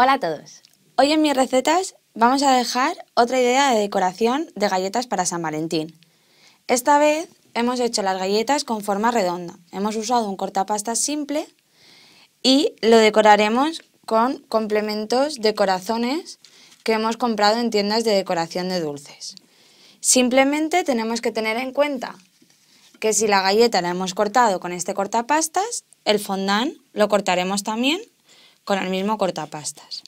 Hola a todos. Hoy en mis recetas vamos a dejar otra idea de decoración de galletas para San Valentín. Esta vez hemos hecho las galletas con forma redonda. Hemos usado un cortapasta simple y lo decoraremos con complementos de corazones que hemos comprado en tiendas de decoración de dulces. Simplemente tenemos que tener en cuenta que si la galleta la hemos cortado con este cortapastas, el fondant lo cortaremos también con el mismo cortapastas.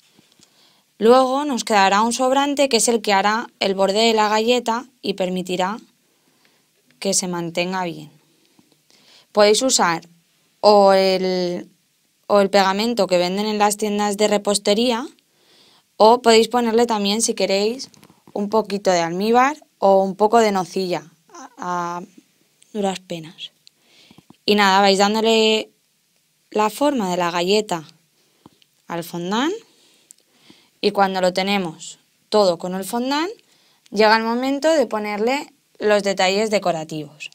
Luego nos quedará un sobrante que es el que hará el borde de la galleta y permitirá que se mantenga bien. Podéis usar o el, o el pegamento que venden en las tiendas de repostería o podéis ponerle también, si queréis, un poquito de almíbar o un poco de nocilla a, duras penas. Y nada, vais dándole la forma de la galleta al fondant y cuando lo tenemos todo con el fondant, llega el momento de ponerle los detalles decorativos.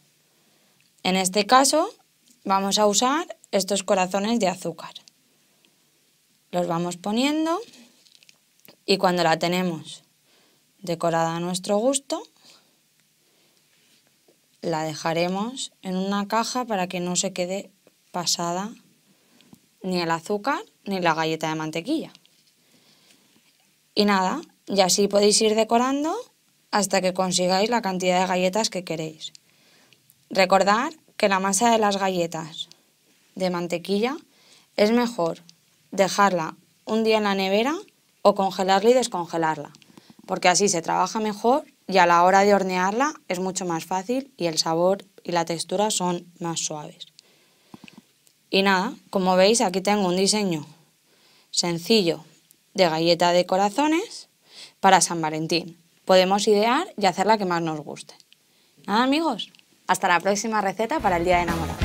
En este caso vamos a usar estos corazones de azúcar. Los vamos poniendo y cuando la tenemos decorada a nuestro gusto, la dejaremos en una caja para que no se quede pasada ni el azúcar ni la galleta de mantequilla. Y nada, y así podéis ir decorando hasta que consigáis la cantidad de galletas que queréis. Recordad que la masa de las galletas de mantequilla es mejor dejarla un día en la nevera o congelarla y descongelarla, porque así se trabaja mejor y a la hora de hornearla es mucho más fácil y el sabor y la textura son más suaves. Y nada, como veis aquí tengo un diseño sencillo de galleta de corazones para San Valentín. Podemos idear y hacer la que más nos guste. Nada amigos, hasta la próxima receta para el Día de Enamorados.